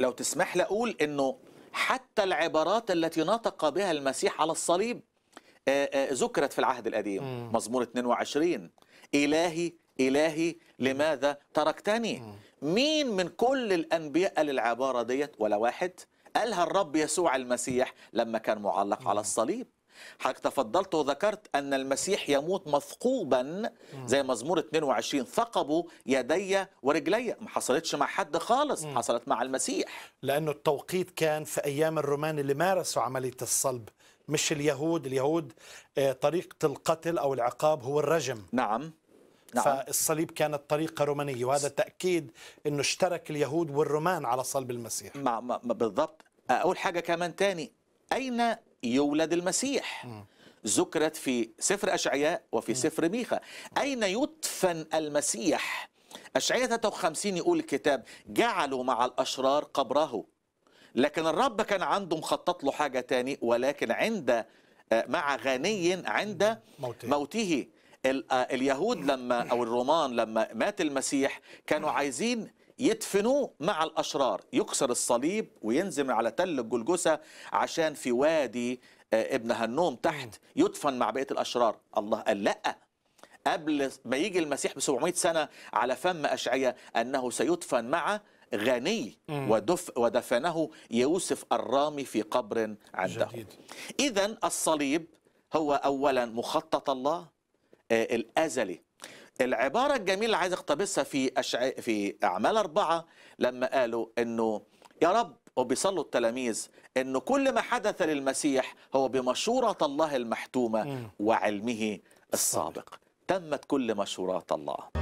لو تسمح لي أقول أنه حتى العبارات التي نطق بها المسيح على الصليب آه، آه، ذكرت في العهد القديم مزمور 22 إلهي إلهي لماذا تركتني مين من كل الأنبياء قال العبارة ديت ولا واحد قالها الرب يسوع المسيح لما كان معلق على الصليب حضرتك تفضلت وذكرت أن المسيح يموت مثقوبا زي مزمور 22 ثقبوا يدي ورجلي ما حصلتش مع حد خالص حصلت مع المسيح لأنه التوقيت كان في أيام الرومان اللي مارسوا عملية الصلب مش اليهود اليهود آه، طريقة القتل أو العقاب هو الرجم نعم نعم. فالصليب كانت طريقة رومانية وهذا تأكيد أنه اشترك اليهود والرومان على صلب المسيح ما ما بالضبط أقول حاجة كمان تاني أين يولد المسيح ذكرت في سفر أشعياء وفي سفر ميخا أين يدفن المسيح أشعياء 53 يقول الكتاب جعلوا مع الأشرار قبره لكن الرب كان عنده مخطط له حاجة تاني ولكن عند آه، مع غني عند موته, موته. آه، اليهود لما أو الرومان لما مات المسيح كانوا عايزين يدفنوه مع الأشرار يكسر الصليب وينزل على تل الجلجسة عشان في وادي آه، ابن هنوم تحت يدفن مع بقية الأشرار الله قال لأ قبل ما يجي المسيح ب 700 سنة على فم أشعية أنه سيدفن مع غني ودف ودفنه يوسف الرامي في قبر عنده إذا الصليب هو أولا مخطط الله آه، الأزلي العبارة الجميلة اللي عايز اقتبسها في أشع... في أعمال أربعة لما قالوا إنه يا رب وبيصلوا التلاميذ إنه كل ما حدث للمسيح هو بمشورة الله المحتومة وعلمه السابق تمت كل مشورات الله